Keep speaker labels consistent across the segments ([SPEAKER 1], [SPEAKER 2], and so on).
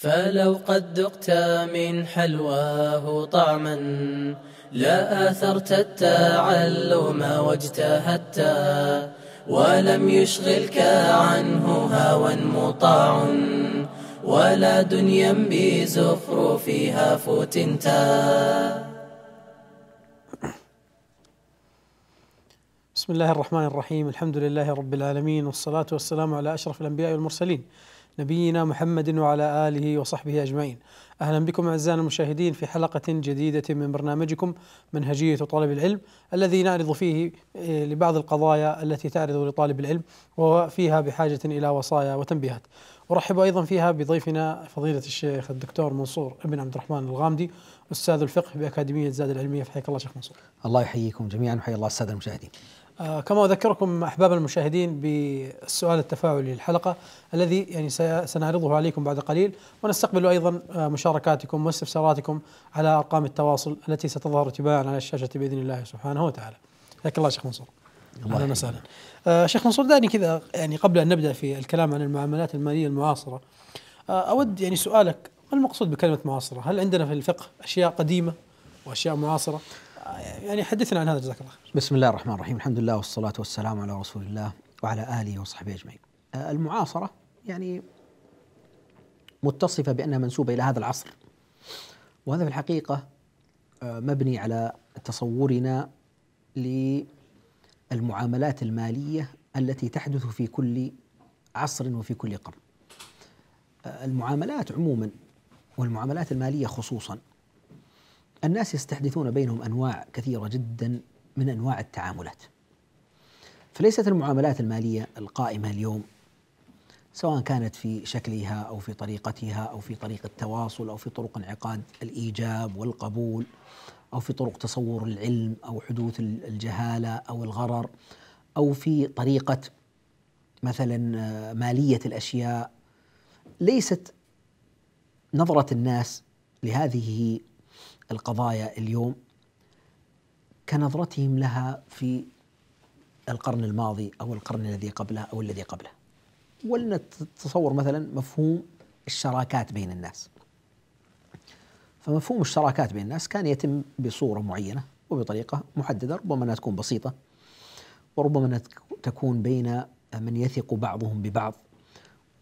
[SPEAKER 1] فلو قد ذقت من حلواه طعما لا آثرت التعلم واجتهدت
[SPEAKER 2] ولم يشغلك عنه هوى مطاع ولا دنيا بزخرفها فتنتا
[SPEAKER 1] بسم الله الرحمن الرحيم الحمد لله رب العالمين والصلاة والسلام على أشرف الأنبياء والمرسلين نبينا محمد وعلى آله وصحبه أجمعين أهلا بكم أعزائنا المشاهدين في حلقة جديدة من برنامجكم منهجية طالب العلم الذي نعرض فيه آه، لبعض القضايا التي تعرض لطالب العلم وفيها بحاجة إلى وصايا وتنبيهات أرحب أيضا فيها بضيفنا فضيلة الشيخ الدكتور منصور ابن عبد الرحمن الغامدي أستاذ الفقه بأكاديمية زاد العلمية
[SPEAKER 2] فحياك الله شيخ منصور الله يحييكم جميعا وحيا الله السادة المشاهدين
[SPEAKER 1] آه كما أذكركم أحباب المشاهدين بالسؤال التفاعلي للحلقة الذي يعني سنعرضه عليكم بعد قليل ونستقبل أيضا آه، مشاركاتكم واستفساراتكم على أرقام التواصل التي ستظهر تباعا على الشاشة بإذن الله سبحانه وتعالى حياك الله شيخ منصور أهلا وسهلا آه شيخ منصور دعني كذا يعني قبل أن نبدأ في الكلام عن المعاملات المالية المعاصرة آه، أود يعني سؤالك ما المقصود بكلمة معاصرة؟ هل عندنا في الفقه أشياء قديمة وأشياء معاصرة؟ يعني حدثنا عن هذا جزاك الله
[SPEAKER 2] بسم الله الرحمن الرحيم، الحمد لله والصلاه والسلام على رسول الله وعلى اله وصحبه اجمعين. آه، المعاصره يعني متصفه بانها منسوبه الى هذا العصر. وهذا في الحقيقه آه، مبني على تصورنا للمعاملات الماليه التي تحدث في كل عصر وفي كل قرن. آه، المعاملات عموما والمعاملات الماليه خصوصا الناس يستحدثون بينهم انواع كثيره جدا من انواع التعاملات. فليست المعاملات الماليه القائمه اليوم سواء كانت في شكلها او في طريقتها او في طريق التواصل او في طرق انعقاد الايجاب والقبول او في طرق تصور العلم او حدوث الجهاله او الغرر او في طريقه مثلا آه، ماليه الاشياء ليست نظره الناس لهذه القضايا اليوم كنظرتهم لها في القرن الماضي او القرن الذي قبله او الذي قبله. ولنتصور مثلا مفهوم الشراكات بين الناس. فمفهوم الشراكات بين الناس كان يتم بصوره معينه وبطريقه محدده ربما انها تكون بسيطه وربما انها تكون بين من يثق بعضهم ببعض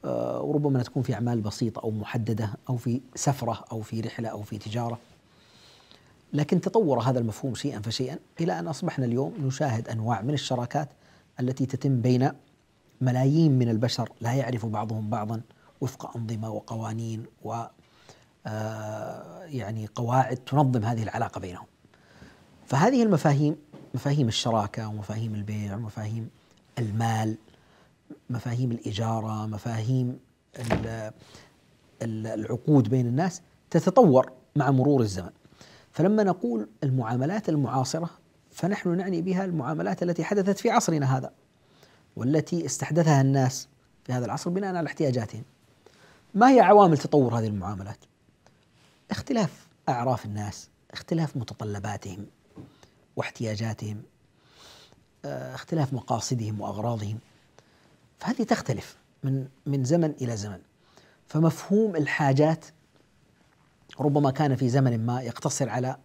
[SPEAKER 2] آه، وربما تكون في اعمال بسيطه او محدده او في سفره او في رحله او في تجاره لكن تطور هذا المفهوم شيئا فشيئا الى ان اصبحنا اليوم نشاهد انواع من الشراكات التي تتم بين ملايين من البشر لا يعرف بعضهم بعضا وفق انظمه وقوانين و آه، يعني قواعد تنظم هذه العلاقه بينهم. فهذه المفاهيم مفاهيم الشراكه ومفاهيم البيع ومفاهيم المال مفاهيم الاجاره مفاهيم العقود بين الناس تتطور مع مرور الزمن. فلما نقول المعاملات المعاصرة فنحن نعني بها المعاملات التي حدثت في عصرنا هذا والتي استحدثها الناس في هذا العصر بناء على احتياجاتهم ما هي عوامل تطور هذه المعاملات اختلاف أعراف الناس اختلاف متطلباتهم واحتياجاتهم آه، اختلاف مقاصدهم واغراضهم فهذه تختلف من من زمن الى زمن فمفهوم الحاجات ربما كان في زمن ما يقتصر على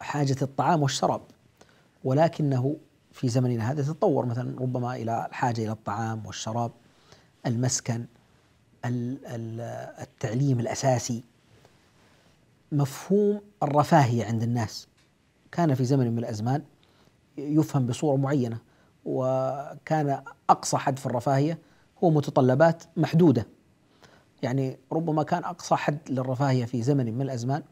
[SPEAKER 2] حاجة الطعام والشراب ولكنه في زمننا هذا تطور مثلا ربما إلى الحاجة إلى الطعام والشراب المسكن التعليم الأساسي مفهوم الرفاهية عند الناس كان في زمن من الأزمان يفهم بصورة معينة وكان أقصى حد في الرفاهية هو متطلبات محدودة يعني ربما كان اقصى حد للرفاهيه في زمن من الازمان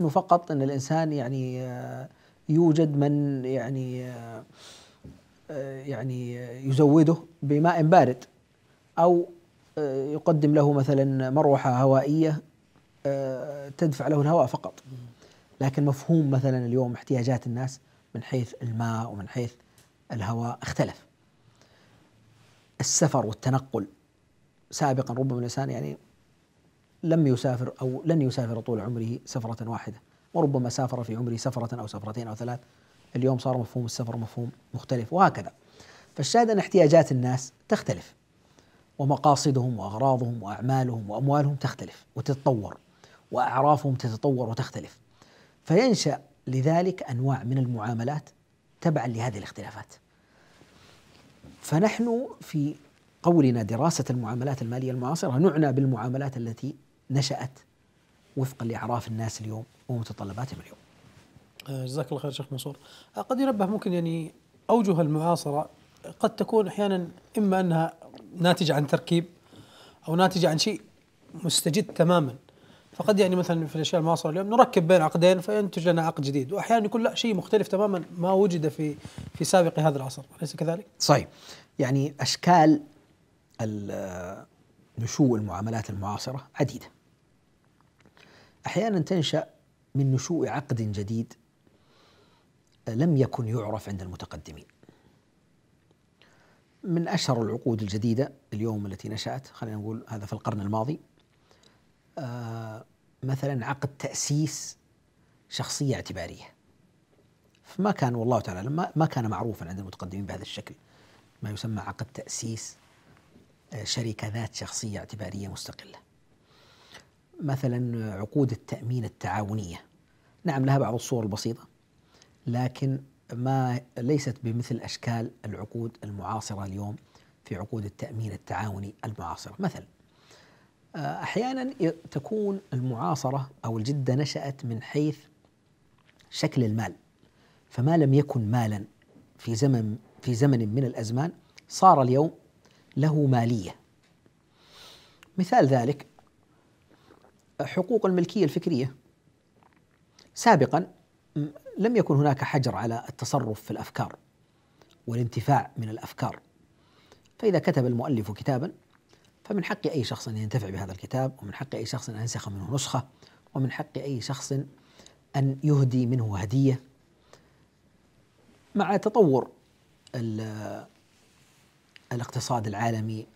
[SPEAKER 2] انه فقط ان الانسان يعني آه، يوجد من يعني آه، آه، يعني يزوده بماء بارد او يقدم له مثلا مروحه هوائيه تدفع له الهواء فقط لكن مفهوم مثلا اليوم احتياجات الناس من حيث الماء ومن حيث الهواء اختلف السفر والتنقل سابقا ربما الإنسان يعني لم يسافر أو لن يسافر طول عمره سفرة واحدة وربما سافر في عمره سفرة أو سفرتين أو ثلاث اليوم صار مفهوم السفر مفهوم مختلف وهكذا فالشاهد أن احتياجات الناس تختلف ومقاصدهم وأغراضهم وأعمالهم وأموالهم تختلف وتتطور وأعرافهم تتطور وتختلف فينشأ لذلك أنواع من المعاملات تبعا لهذه الاختلافات فنحن في قولنا دراسة المعاملات المالية المعاصرة نعنى بالمعاملات التي نشأت وفقا لأعراف الناس اليوم ومتطلباتهم اليوم
[SPEAKER 1] آه، جزاك الله خير شيخ منصور قد ينبه ممكن يعني أوجه المعاصرة قد تكون أحيانا إما أنها ناتجة عن تركيب أو ناتجة عن شيء مستجد تماما فقد يعني مثلا في الاشياء المعاصره اليوم نركب بين عقدين فينتج لنا عقد جديد واحيانا يكون لا
[SPEAKER 2] شيء مختلف تماما ما وجد في في سابق هذا العصر اليس كذلك؟ صحيح يعني اشكال نشوء المعاملات المعاصرة عديدة أحيانا تنشأ من نشوء عقد جديد آه، لم يكن يعرف عند المتقدمين من أشهر العقود الجديدة اليوم التي نشأت خلينا نقول هذا في القرن الماضي آه، مثلا عقد تأسيس شخصية اعتبارية فما كان والله تعالى ما كان معروفا عند المتقدمين بهذا الشكل ما يسمى عقد تأسيس شركة ذات شخصية اعتبارية مستقلة مثلا عقود التأمين التعاونية نعم لها بعض الصور البسيطة لكن ما ليست بمثل أشكال العقود المعاصرة اليوم في عقود التأمين التعاوني المعاصرة مثلا آه، أحيانا تكون المعاصرة أو الجدة نشأت من حيث شكل المال فما لم يكن مالا في زمن في زمن من الأزمان صار اليوم له مالية مثال ذلك حقوق الملكية الفكرية سابقا لم يكن هناك حجر على التصرف في الأفكار والانتفاع من الأفكار فإذا كتب المؤلف كتابا فمن حق أي شخص أن ينتفع بهذا الكتاب ومن حق أي شخص أن ينسخ منه نسخة ومن حق أي شخص أن يهدي منه هدية مع تطور الاقتصاد العالمي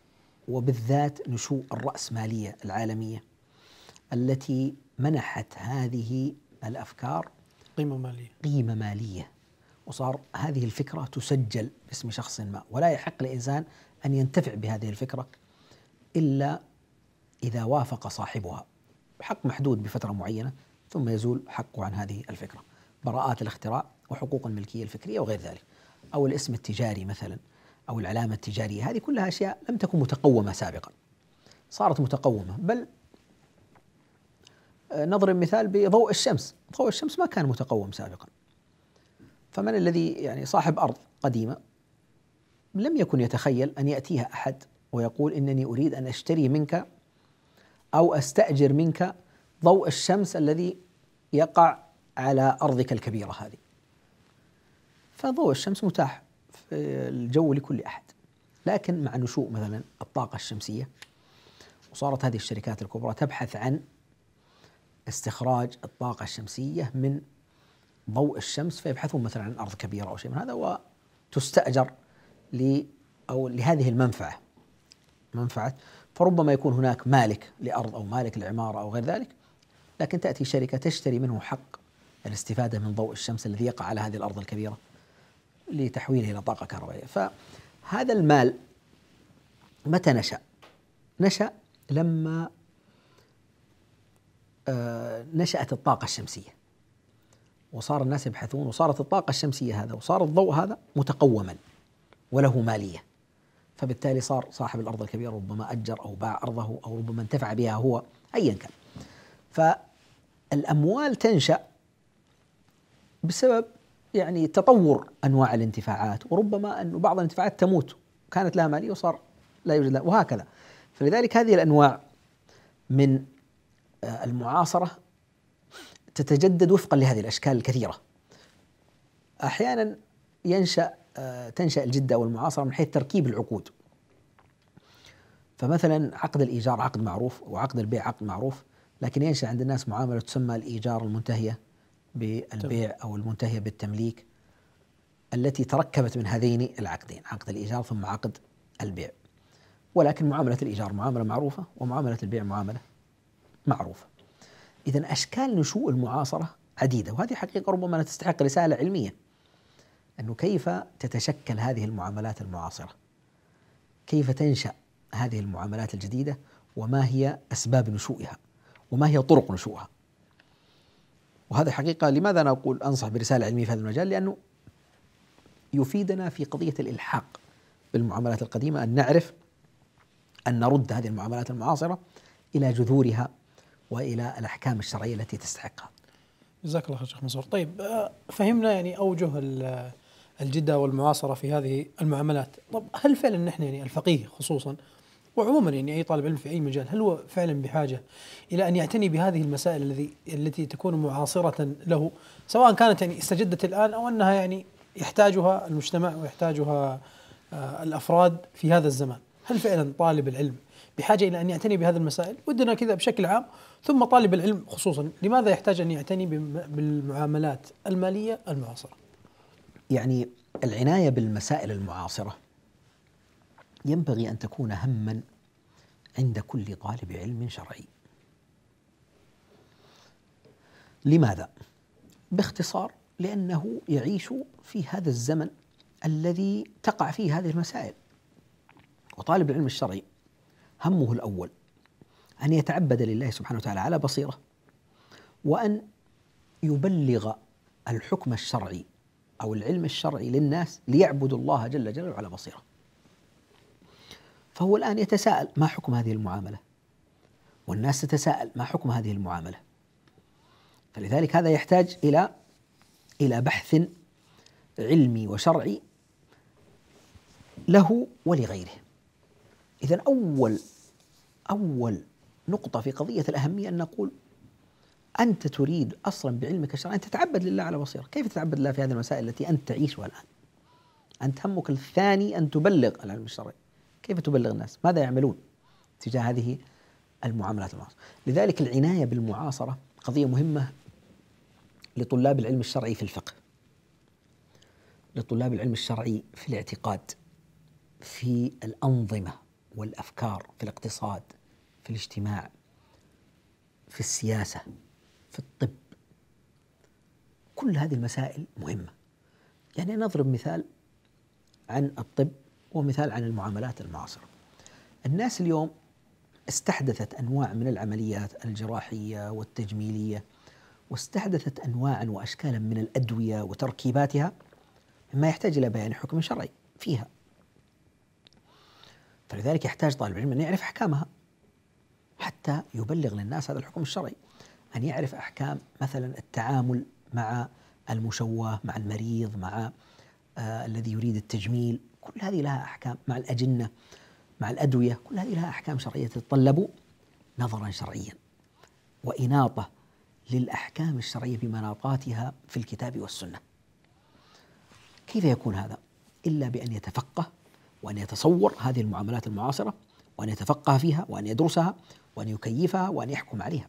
[SPEAKER 2] وبالذات نشوء الرأسمالية العالمية التي منحت هذه الأفكار قيمة مالية قيمة مالية وصار هذه الفكرة تسجل باسم شخص ما ولا يحق لإنسان أن ينتفع بهذه الفكرة إلا إذا وافق صاحبها حق محدود بفترة معينة ثم يزول حقه عن هذه الفكرة براءات الاختراع وحقوق الملكية الفكرية وغير ذلك أو الاسم التجاري مثلا أو العلامة التجارية هذه كلها أشياء لم تكن متقومة سابقا صارت متقومة بل آه، نضرب مثال بضوء الشمس ضوء الشمس ما كان متقوم سابقا فمن الذي يعني صاحب أرض قديمة لم يكن يتخيل أن يأتيها أحد ويقول إنني أريد أن أشتري منك أو أستأجر منك ضوء الشمس الذي يقع على أرضك الكبيرة هذه فضوء الشمس متاح الجو لكل أحد لكن مع نشوء مثلا الطاقة الشمسية وصارت هذه الشركات الكبرى تبحث عن استخراج الطاقة الشمسية من ضوء الشمس فيبحثون مثلا عن أرض كبيرة أو شيء من هذا وتستأجر ل أو لهذه المنفعة منفعة فربما يكون هناك مالك لأرض أو مالك لعمارة أو غير ذلك لكن تأتي شركة تشتري منه حق الاستفادة من ضوء الشمس الذي يقع على هذه الأرض الكبيرة لتحويله إلى طاقة كهربائية فهذا المال متى نشأ؟ نشأ لما آه، نشأت الطاقة الشمسية وصار الناس يبحثون وصارت الطاقة الشمسية هذا وصار الضوء هذا متقوما وله مالية فبالتالي صار صاحب الأرض الكبيرة ربما أجر أو باع أرضه أو ربما انتفع بها هو أيا كان فالأموال تنشأ بسبب يعني تطور انواع الانتفاعات وربما ان بعض الانتفاعات تموت كانت لها ماليه وصار لا يوجد لها وهكذا فلذلك هذه الانواع من آه، المعاصره تتجدد وفقا لهذه الاشكال الكثيره احيانا ينشا آه، تنشا الجده والمعاصره من حيث تركيب العقود فمثلا عقد الايجار عقد معروف وعقد البيع عقد معروف لكن ينشا عند الناس معامله تسمى الايجار المنتهيه بالبيع أو المنتهية بالتمليك التي تركبت من هذين العقدين عقد الإيجار ثم عقد البيع ولكن معاملة الإيجار معاملة معروفة ومعاملة البيع معاملة معروفة إذا أشكال نشوء المعاصرة عديدة وهذه حقيقة ربما تستحق رسالة علمية أنه كيف تتشكل هذه المعاملات المعاصرة كيف تنشأ هذه المعاملات الجديدة وما هي أسباب نشوئها وما هي طرق نشوئها وهذا حقيقة لماذا أنا أقول أنصح برسالة علمية في هذا المجال لأنه يفيدنا في قضية الإلحاق بالمعاملات القديمة أن نعرف أن نرد هذه المعاملات المعاصرة إلى جذورها وإلى الأحكام الشرعية التي تستحقها جزاك الله خير شيخ منصور
[SPEAKER 1] طيب آه، فهمنا يعني أوجه الجدة والمعاصرة في هذه المعاملات طب هل فعلا نحن يعني الفقيه خصوصا وعموما يعني اي طالب علم في اي مجال هل هو فعلا بحاجه الى ان يعتني بهذه المسائل الذي التي تكون معاصره له سواء كانت يعني استجدت الان او انها يعني يحتاجها المجتمع ويحتاجها آه، الافراد في هذا الزمان هل فعلا طالب العلم بحاجه الى ان يعتني بهذه المسائل ودنا كذا بشكل عام ثم طالب العلم خصوصا لماذا يحتاج ان يعتني بالمعاملات الماليه المعاصره
[SPEAKER 2] يعني العنايه بالمسائل المعاصره ينبغي أن تكون هما عند كل طالب علم شرعي لماذا؟ باختصار لأنه يعيش في هذا الزمن الذي تقع فيه هذه المسائل وطالب العلم الشرعي همه الأول أن يتعبد لله سبحانه وتعالى على بصيرة وأن يبلغ الحكم الشرعي أو العلم الشرعي للناس ليعبدوا الله جل جلاله على بصيره فهو الآن يتساءل ما حكم هذه المعاملة والناس تتساءل ما حكم هذه المعاملة فلذلك هذا يحتاج إلى إلى بحث علمي وشرعي له ولغيره إذا أول أول نقطة في قضية الأهمية أن نقول أنت تريد أصلا بعلمك الشرعي أن تتعبد لله على بصيرة كيف تتعبد الله في هذه المسائل التي أنت تعيشها الآن أنت همك الثاني أن تبلغ العلم الشرعي كيف تبلغ الناس؟ ماذا يعملون تجاه هذه المعاملات المعاصرة لذلك العناية بالمعاصرة قضية مهمة لطلاب العلم الشرعي في الفقه لطلاب العلم الشرعي في الاعتقاد في الأنظمة والأفكار في الاقتصاد في الاجتماع في السياسة في الطب كل هذه المسائل مهمة يعني نضرب مثال عن الطب ومثال عن المعاملات المعاصرة الناس اليوم استحدثت أنواع من العمليات الجراحية والتجميلية واستحدثت أنواعا وأشكالا من الأدوية وتركيباتها ما يحتاج إلى بيان حكم شرعي فيها فلذلك يحتاج طالب العلم أن يعرف أحكامها حتى يبلغ للناس هذا الحكم الشرعي أن يعرف أحكام مثلا التعامل مع المشوه مع المريض مع آه الذي يريد التجميل كل هذه لها أحكام مع الأجنة مع الأدوية كل هذه لها أحكام شرعية تتطلب نظرا شرعيا وإناطة للأحكام الشرعية بمناطاتها في الكتاب والسنة كيف يكون هذا؟ إلا بأن يتفقه وأن يتصور هذه المعاملات المعاصرة وأن يتفقه فيها وأن يدرسها وأن يكيفها وأن يحكم عليها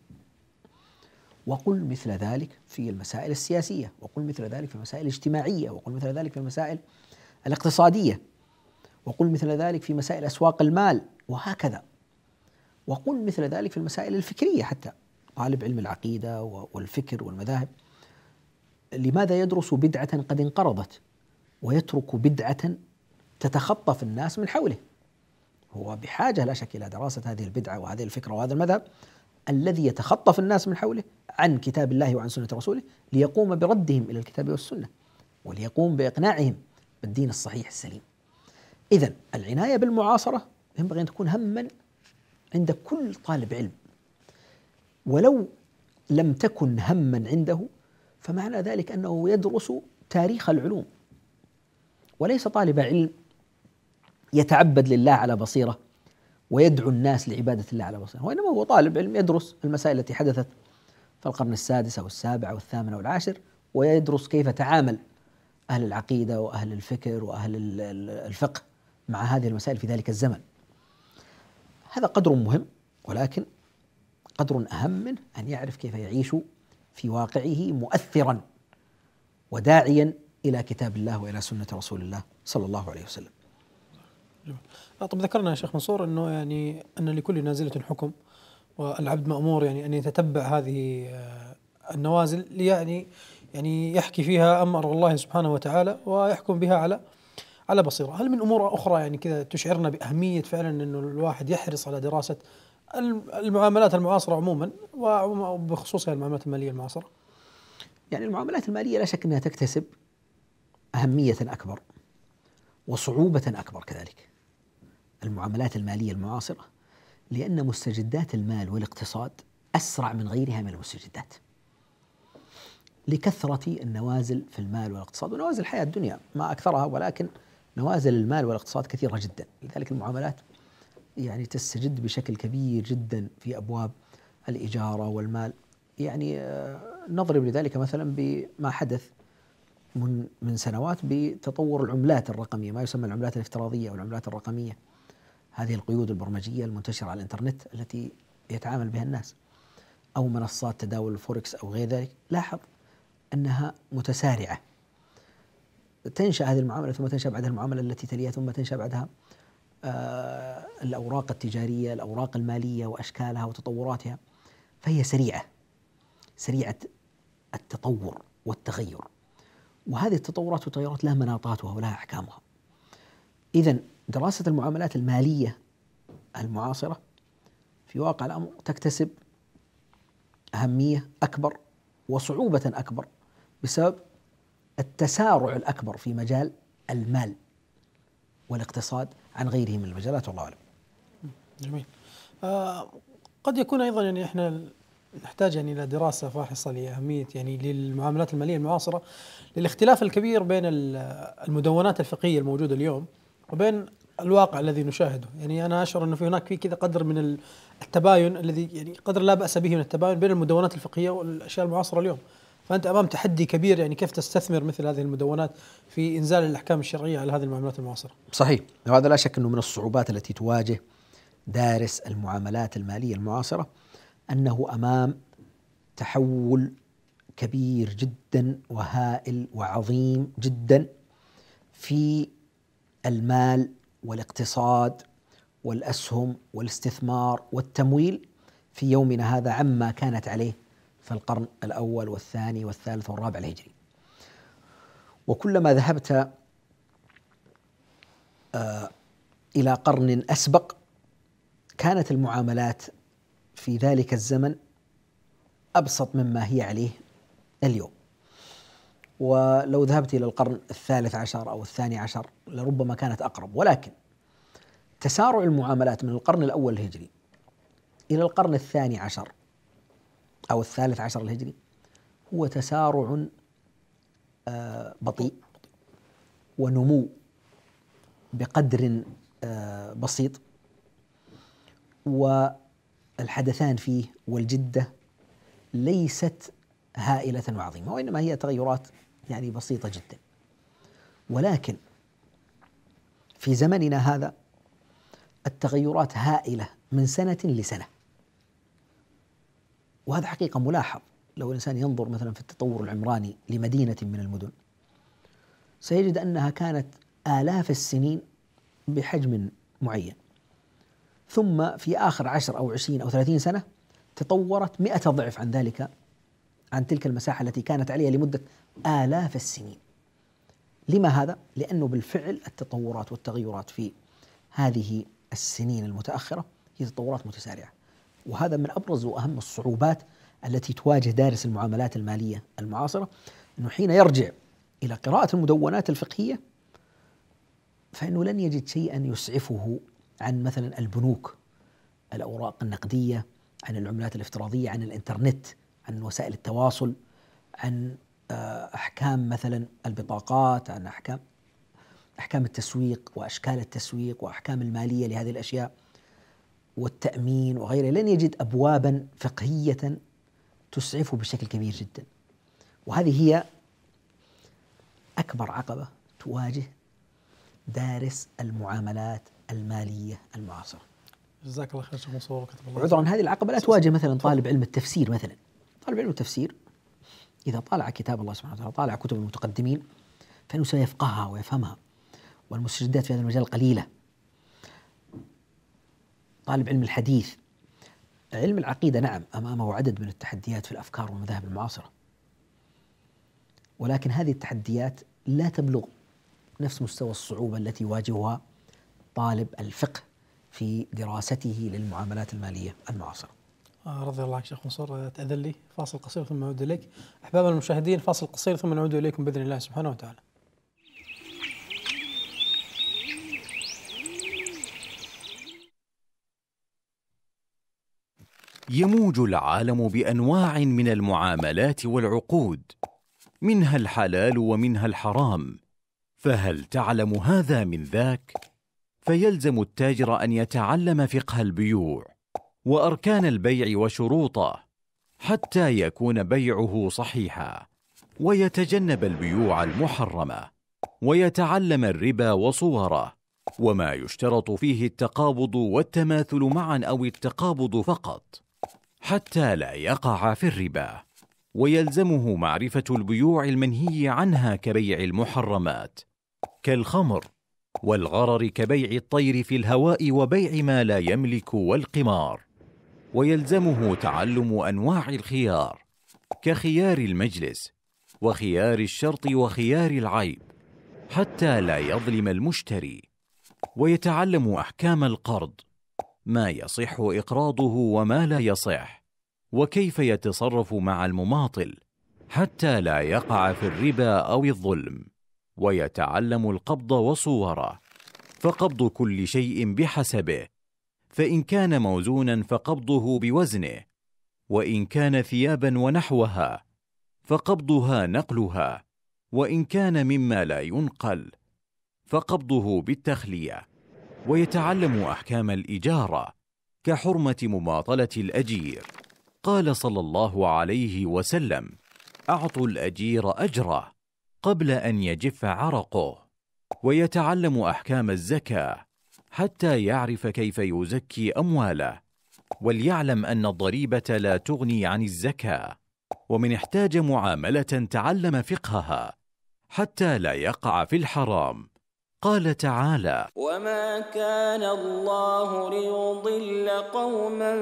[SPEAKER 2] وقل مثل ذلك في المسائل السياسية وقل مثل ذلك في المسائل الاجتماعية وقل مثل ذلك في المسائل الاقتصادية وقل مثل ذلك في مسائل أسواق المال وهكذا وقل مثل ذلك في المسائل الفكرية حتى طالب علم العقيدة والفكر والمذاهب لماذا يدرس بدعة قد انقرضت ويترك بدعة تتخطف الناس من حوله هو بحاجة لا شك إلى دراسة هذه البدعة وهذه الفكرة وهذا المذهب الذي يتخطف الناس من حوله عن كتاب الله وعن سنة رسوله ليقوم بردهم إلى الكتاب والسنة وليقوم بإقناعهم الدين الصحيح السليم إذا العناية بالمعاصرة ينبغي أن تكون هما عند كل طالب علم ولو لم تكن هما عنده فمعنى ذلك أنه يدرس تاريخ العلوم وليس طالب علم يتعبد لله على بصيرة ويدعو الناس لعبادة الله على بصيرة وإنما هو طالب علم يدرس المسائل التي حدثت في القرن السادس أو السابع أو الثامن أو العاشر ويدرس كيف تعامل أهل العقيدة وأهل الفكر وأهل الفقه مع هذه المسائل في ذلك الزمن هذا قدر مهم ولكن قدر أهم منه أن يعرف كيف يعيش في واقعه مؤثرا وداعيا إلى كتاب الله وإلى سنة رسول الله صلى الله عليه وسلم
[SPEAKER 1] آه، طب ذكرنا يا شيخ منصور أنه يعني أن لكل نازلة حكم والعبد مأمور يعني أن يتتبع هذه آه، النوازل لي يعني يحكي فيها أمر الله سبحانه وتعالى ويحكم بها على على بصيرة هل من أمور أخرى يعني كذا تشعرنا بأهمية فعلا أنه الواحد يحرص على دراسة المعاملات المعاصرة عموما
[SPEAKER 2] وبخصوص يعني المعاملات المالية المعاصرة يعني المعاملات المالية لا شك أنها تكتسب أهمية أكبر وصعوبة أكبر كذلك المعاملات المالية المعاصرة لأن مستجدات المال والاقتصاد أسرع من غيرها من المستجدات لكثرة النوازل في المال والاقتصاد ونوازل الحياة الدنيا ما أكثرها ولكن نوازل المال والاقتصاد كثيرة جدا لذلك المعاملات يعني تستجد بشكل كبير جدا في أبواب الإجارة والمال يعني آه، نضرب لذلك مثلا بما حدث من من سنوات بتطور العملات الرقميه ما يسمى العملات الافتراضيه او العملات الرقميه هذه القيود البرمجيه المنتشره على الانترنت التي يتعامل بها الناس او منصات تداول الفوركس او غير ذلك لاحظ أنها متسارعة تنشأ هذه المعاملة ثم تنشأ بعدها المعاملة التي تليها ثم تنشأ بعدها آه، الأوراق التجارية الأوراق المالية وأشكالها وتطوراتها فهي سريعة سريعة التطور والتغير وهذه التطورات والتغيرات لها مناطاتها ولها أحكامها إذا دراسة المعاملات المالية المعاصرة في واقع الأمر تكتسب أهمية أكبر وصعوبة أكبر بسبب التسارع الأكبر في مجال المال والاقتصاد عن غيره من المجالات والله أعلم
[SPEAKER 1] جميل آه قد يكون أيضا يعني إحنا نحتاج يعني إلى دراسة فاحصة لأهمية يعني للمعاملات المالية المعاصرة للاختلاف الكبير بين المدونات الفقهية الموجودة اليوم وبين الواقع الذي نشاهده يعني انا اشعر انه في هناك في كذا قدر من التباين الذي يعني قدر لا باس به من التباين بين المدونات الفقهيه والاشياء المعاصره اليوم فانت امام تحدي كبير يعني كيف تستثمر مثل هذه المدونات في انزال الاحكام الشرعيه على هذه المعاملات المعاصره.
[SPEAKER 2] صحيح، وهذا لا شك انه من الصعوبات التي تواجه دارس المعاملات الماليه المعاصره انه امام تحول كبير جدا وهائل وعظيم جدا في المال والاقتصاد والاسهم والاستثمار والتمويل في يومنا هذا عما كانت عليه في القرن الأول والثاني والثالث والرابع الهجري وكلما ذهبت آه، إلى قرن أسبق كانت المعاملات في ذلك الزمن أبسط مما هي عليه اليوم ولو ذهبت إلى القرن الثالث عشر أو الثاني عشر لربما كانت أقرب ولكن تسارع المعاملات من القرن الأول الهجري إلى القرن الثاني عشر أو الثالث عشر الهجري هو تسارع آه، بطيء ونمو بقدر آه، بسيط والحدثان فيه والجدة ليست هائلة وعظيمة وإنما هي تغيرات يعني بسيطة جدا ولكن في زمننا هذا التغيرات هائلة من سنة لسنة وهذا حقيقة ملاحظ لو الإنسان ينظر مثلا في التطور العمراني لمدينة من المدن سيجد أنها كانت آلاف السنين بحجم معين ثم في آخر عشر أو عشرين أو ثلاثين سنة تطورت مئة ضعف عن ذلك عن تلك المساحة التي كانت عليها لمدة آلاف السنين لما هذا؟ لأنه بالفعل التطورات والتغيرات في هذه السنين المتأخرة هي تطورات متسارعة وهذا من ابرز واهم الصعوبات التي تواجه دارس المعاملات الماليه المعاصره انه حين يرجع الى قراءه المدونات الفقهيه فانه لن يجد شيئا يسعفه عن مثلا البنوك الاوراق النقديه عن العملات الافتراضيه عن الانترنت عن وسائل التواصل عن آه، احكام مثلا البطاقات عن احكام احكام التسويق واشكال التسويق واحكام الماليه لهذه الاشياء والتأمين وغيره لن يجد أبوابا فقهية تسعفه بشكل كبير جدا وهذه هي أكبر عقبة تواجه دارس المعاملات المالية المعاصرة
[SPEAKER 1] جزاك الله خير شيخ منصور وكتب الله عذرا
[SPEAKER 2] هذه العقبة لا تواجه مثلا طالب علم التفسير مثلا طالب علم التفسير إذا طالع كتاب الله سبحانه وتعالى طالع كتب المتقدمين فإنه سيفقهها ويفهمها والمستجدات في هذا المجال قليلة طالب علم الحديث علم العقيدة نعم أمامه عدد من التحديات في الأفكار والمذاهب المعاصرة ولكن هذه التحديات لا تبلغ نفس مستوى الصعوبة التي يواجهها طالب الفقه في دراسته للمعاملات المالية المعاصرة
[SPEAKER 1] آه، رضي الله عنك شيخ منصور تأذن لي فاصل قصير ثم أعود إليك أحباب المشاهدين فاصل قصير ثم نعود إليكم بإذن الله سبحانه وتعالى
[SPEAKER 3] يموج العالم بانواع من المعاملات والعقود منها الحلال ومنها الحرام فهل تعلم هذا من ذاك فيلزم التاجر ان يتعلم فقه البيوع واركان البيع وشروطه حتى يكون بيعه صحيحا ويتجنب البيوع المحرمه ويتعلم الربا وصوره وما يشترط فيه التقابض والتماثل معا او التقابض فقط حتى لا يقع في الربا ويلزمه معرفة البيوع المنهي عنها كبيع المحرمات كالخمر والغرر كبيع الطير في الهواء وبيع ما لا يملك والقمار ويلزمه تعلم أنواع الخيار كخيار المجلس وخيار الشرط وخيار العيب حتى لا يظلم المشتري ويتعلم أحكام القرض ما يصح اقراضه وما لا يصح وكيف يتصرف مع المماطل حتى لا يقع في الربا او الظلم ويتعلم القبض وصوره فقبض كل شيء بحسبه فان كان موزونا فقبضه بوزنه وان كان ثيابا ونحوها فقبضها نقلها وان كان مما لا ينقل فقبضه بالتخليه ويتعلم أحكام الإجارة كحرمة مماطلة الأجير قال صلى الله عليه وسلم أعطوا الأجير أجره قبل أن يجف عرقه ويتعلم أحكام الزكاة حتى يعرف كيف يزكي أمواله وليعلم أن الضريبة لا تغني عن الزكاة ومن احتاج معاملة تعلم فقهها حتى لا يقع في الحرام قال تعالى وما كان الله ليضل قوما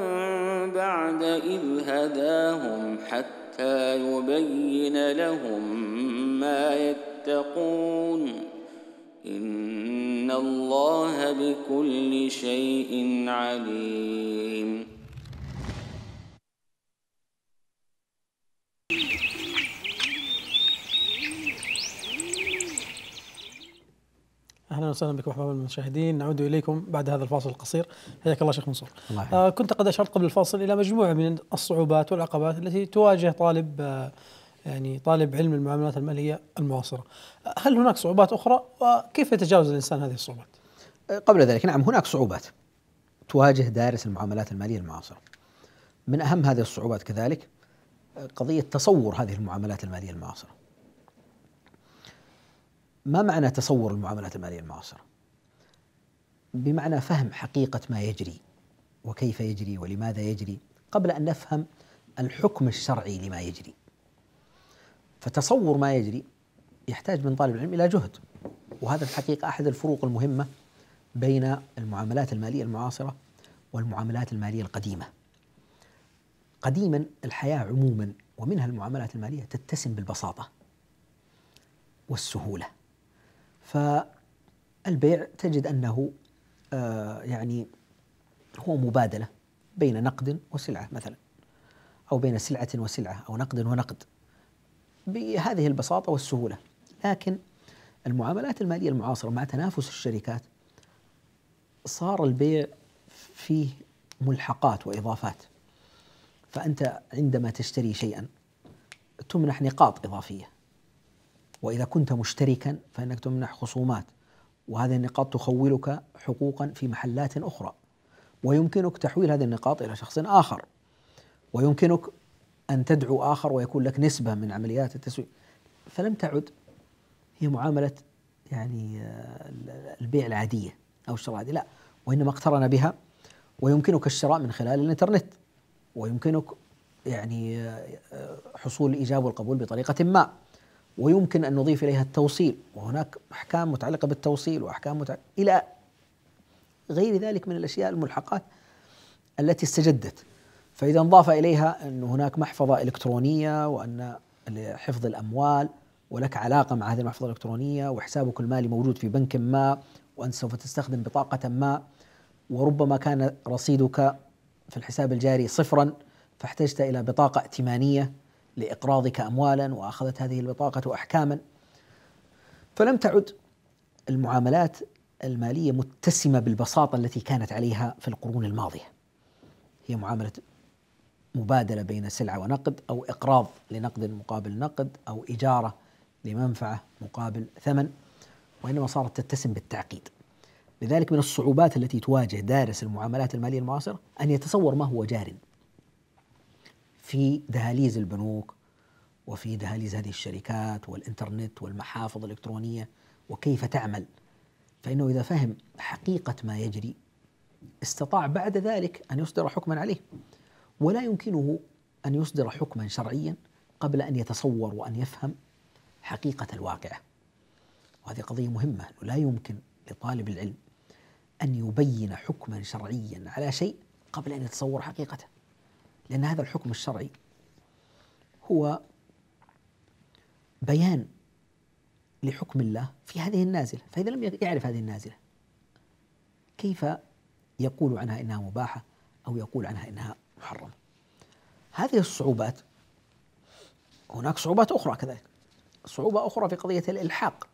[SPEAKER 3] بعد إذ هداهم حتى يبين لهم ما يتقون إن الله بكل شيء عليم
[SPEAKER 1] اهلا وسهلا بكم احباب المشاهدين نعود اليكم بعد هذا الفاصل القصير حياك الله شيخ منصور الله آه كنت قد اشرت قبل الفاصل الى مجموعه من الصعوبات والعقبات التي تواجه طالب آه يعني طالب علم المعاملات الماليه المعاصره هل هناك صعوبات اخرى وكيف يتجاوز الانسان هذه الصعوبات
[SPEAKER 2] آه، قبل ذلك نعم هناك صعوبات تواجه دارس المعاملات الماليه المعاصره من اهم هذه الصعوبات كذلك آه، قضيه تصور هذه المعاملات الماليه المعاصره ما معنى تصور المعاملات الماليه المعاصره؟ بمعنى فهم حقيقه ما يجري وكيف يجري ولماذا يجري قبل ان نفهم الحكم الشرعي لما يجري. فتصور ما يجري يحتاج من طالب العلم الى جهد وهذا الحقيقه احد الفروق المهمه بين المعاملات الماليه المعاصره والمعاملات الماليه القديمه. قديما الحياه عموما ومنها المعاملات الماليه تتسم بالبساطه والسهوله فالبيع تجد أنه آه، يعني هو مبادلة بين نقد وسلعة مثلا أو بين سلعة وسلعة أو نقد ونقد بهذه البساطة والسهولة لكن المعاملات المالية المعاصرة مع تنافس الشركات صار البيع فيه ملحقات وإضافات فأنت عندما تشتري شيئا تمنح نقاط إضافية وإذا كنت مشتركا فإنك تمنح خصومات وهذه النقاط تخولك حقوقا في محلات أخرى ويمكنك تحويل هذه النقاط إلى شخص آخر ويمكنك أن تدعو آخر ويكون لك نسبة من عمليات التسويق فلم تعد هي معاملة يعني آه، البيع العادية أو الشراء العادي لا وإنما اقترن بها ويمكنك الشراء من خلال الإنترنت ويمكنك يعني آه، آه، حصول الإجابة والقبول بطريقة ما ويمكن أن نضيف إليها التوصيل وهناك أحكام متعلقة بالتوصيل وأحكام متعلقة إلى غير ذلك من الأشياء الملحقات التي استجدت فإذا انضاف إليها أن هناك محفظة إلكترونية وأن حفظ الأموال ولك علاقة مع هذه المحفظة الإلكترونية وحسابك المالي موجود في بنك ما وأنت سوف تستخدم بطاقة ما وربما كان رصيدك في الحساب الجاري صفرا فاحتجت إلى بطاقة ائتمانية لإقراضك أموالا وأخذت هذه البطاقة أحكاما فلم تعد المعاملات المالية متسمة بالبساطة التي كانت عليها في القرون الماضية هي معاملة مبادلة بين سلعة ونقد أو إقراض لنقد مقابل نقد أو إجارة لمنفعة مقابل ثمن وإنما صارت تتسم بالتعقيد لذلك من الصعوبات التي تواجه دارس المعاملات المالية المعاصرة أن يتصور ما هو جار في دهاليز البنوك وفي دهاليز هذه الشركات والإنترنت والمحافظ الإلكترونية وكيف تعمل فإنه إذا فهم حقيقة ما يجري استطاع بعد ذلك أن يصدر حكما عليه ولا يمكنه أن يصدر حكما شرعيا قبل أن يتصور وأن يفهم حقيقة الواقعة وهذه قضية مهمة لا يمكن لطالب العلم أن يبين حكما شرعيا على شيء قبل أن يتصور حقيقته لأن هذا الحكم الشرعي هو بيان لحكم الله في هذه النازلة فإذا لم يعرف هذه النازلة كيف يقول عنها إنها مباحة أو يقول عنها إنها محرمة هذه الصعوبات هناك صعوبات أخرى كذلك صعوبة أخرى في قضية الإلحاق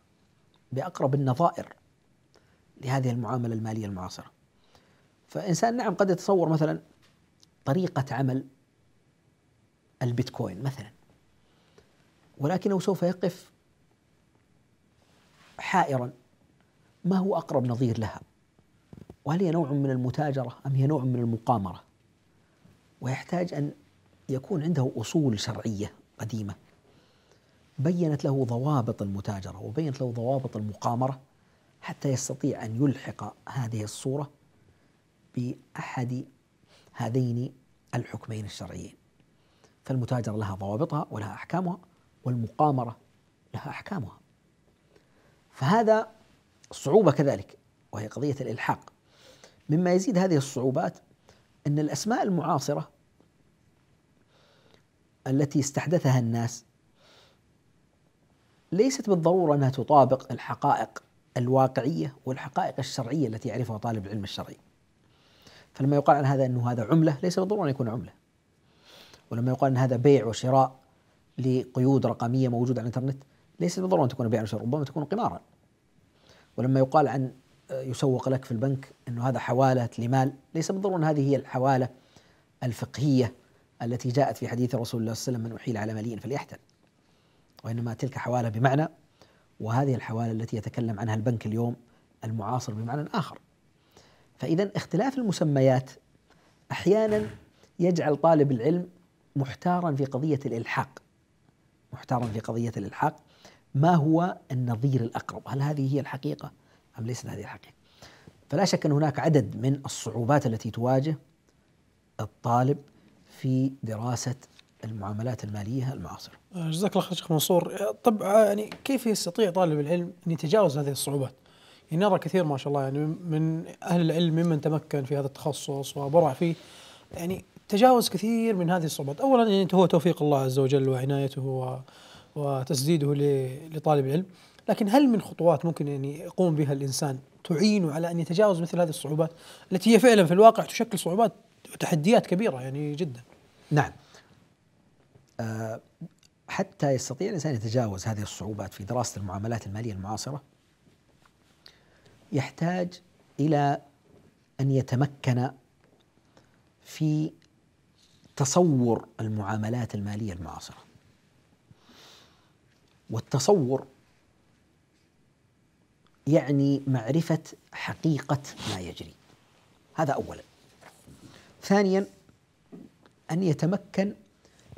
[SPEAKER 2] بأقرب النظائر لهذه المعاملة المالية المعاصرة فإنسان نعم قد يتصور مثلا طريقة عمل البيتكوين مثلا ولكنه سوف يقف حائرا ما هو أقرب نظير لها وهل هي نوع من المتاجرة أم هي نوع من المقامرة ويحتاج أن يكون عنده أصول شرعية قديمة بينت له ضوابط المتاجرة وبينت له ضوابط المقامرة حتى يستطيع أن يلحق هذه الصورة بأحد هذين الحكمين الشرعيين فالمتاجرة لها ضوابطها ولها أحكامها والمقامرة لها أحكامها فهذا صعوبة كذلك وهي قضية الإلحاق مما يزيد هذه الصعوبات أن الأسماء المعاصرة التي استحدثها الناس ليست بالضرورة أنها تطابق الحقائق الواقعية والحقائق الشرعية التي يعرفها طالب العلم الشرعي فلما يقال عن هذا أنه هذا عملة ليس بالضرورة أن يكون عملة ولما يقال أن هذا بيع وشراء لقيود رقمية موجودة على الإنترنت ليس بالضرورة أن تكون بيع وشراء ربما تكون قمارا ولما يقال عن آه، يسوق لك في البنك أنه هذا حوالة لمال ليس بالضرورة أن هذه هي الحوالة الفقهية التي جاءت في حديث رسول الله صلى الله عليه وسلم من أحيل على مليء فليحتل وإنما تلك حوالة بمعنى وهذه الحوالة التي يتكلم عنها البنك اليوم المعاصر بمعنى آخر فإذا اختلاف المسميات أحيانا يجعل طالب العلم محتارا في قضية الإلحاق محتارا في قضية الإلحاق ما هو النظير الأقرب هل هذه هي الحقيقة أم ليست هذه الحقيقة فلا شك أن هناك عدد من الصعوبات التي تواجه الطالب في دراسة المعاملات المالية المعاصرة
[SPEAKER 1] جزاك الله خير شيخ منصور طب يعني كيف يستطيع طالب العلم أن يتجاوز هذه الصعوبات يعني نرى كثير ما شاء الله يعني من اهل العلم ممن تمكن في هذا التخصص وبرع فيه يعني تجاوز كثير من هذه الصعوبات، اولا يعني هو توفيق الله عز وجل وعنايته وتسديده لطالب العلم، لكن هل من خطوات ممكن يعني يقوم بها الانسان تعينه على ان يتجاوز مثل هذه الصعوبات التي هي فعلا في الواقع تشكل صعوبات وتحديات كبيره يعني جدا.
[SPEAKER 2] نعم. أه حتى يستطيع الانسان يتجاوز هذه الصعوبات في دراسه المعاملات الماليه المعاصره يحتاج الى ان يتمكن في تصور المعاملات الماليه المعاصره والتصور يعني معرفه حقيقه ما يجري هذا اولا ثانيا ان يتمكن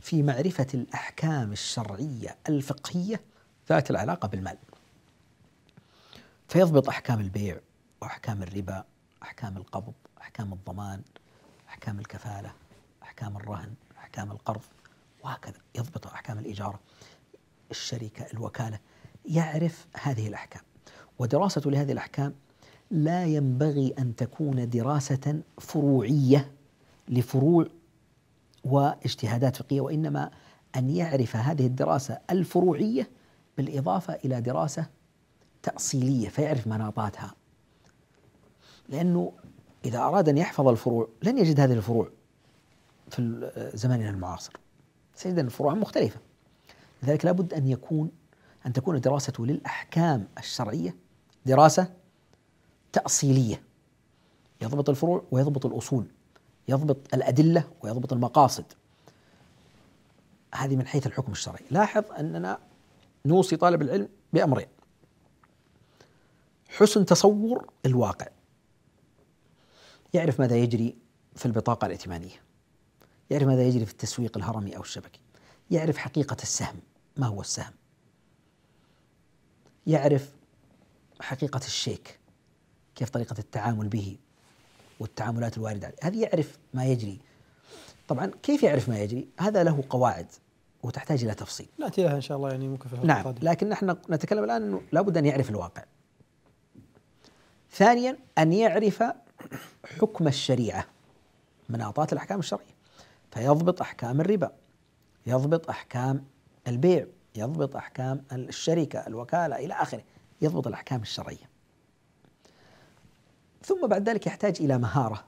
[SPEAKER 2] في معرفه الاحكام الشرعيه الفقهيه ذات العلاقه بالمال فيضبط أحكام البيع وأحكام الربا أحكام القبض أحكام الضمان أحكام الكفالة أحكام الرهن أحكام القرض وهكذا يضبط أحكام الإجارة الشركة الوكالة يعرف هذه الأحكام ودراسة لهذه الأحكام لا ينبغي أن تكون دراسة فروعية لفروع واجتهادات فقهية وإنما أن يعرف هذه الدراسة الفروعية بالإضافة إلى دراسة تأصيلية فيعرف مناطاتها لأنه إذا أراد أن يحفظ الفروع لن يجد هذه الفروع في زماننا المعاصر سيجد أن الفروع مختلفة لذلك لابد أن يكون أن تكون دراسته للأحكام الشرعية دراسة تأصيلية يضبط الفروع ويضبط الأصول يضبط الأدلة ويضبط المقاصد هذه من حيث الحكم الشرعي لاحظ أننا نوصي طالب العلم بأمرين حسن تصور الواقع يعرف ماذا يجري في البطاقة الائتمانية يعرف ماذا يجري في التسويق الهرمي أو الشبكي يعرف حقيقة السهم ما هو السهم يعرف حقيقة الشيك كيف طريقة التعامل به والتعاملات الواردة عليه هذا يعرف ما يجري طبعا كيف يعرف ما يجري هذا له قواعد وتحتاج إلى تفصيل نأتي لها إن شاء الله يعني ممكن في نعم القادم. لكن نحن نتكلم الآن أنه لابد أن يعرف الواقع ثانيا أن يعرف حكم الشريعة مناطات الأحكام الشرعية فيضبط أحكام الربا يضبط أحكام البيع يضبط أحكام الشركة الوكالة إلى آخره يضبط الأحكام الشرعية ثم بعد ذلك يحتاج إلى مهارة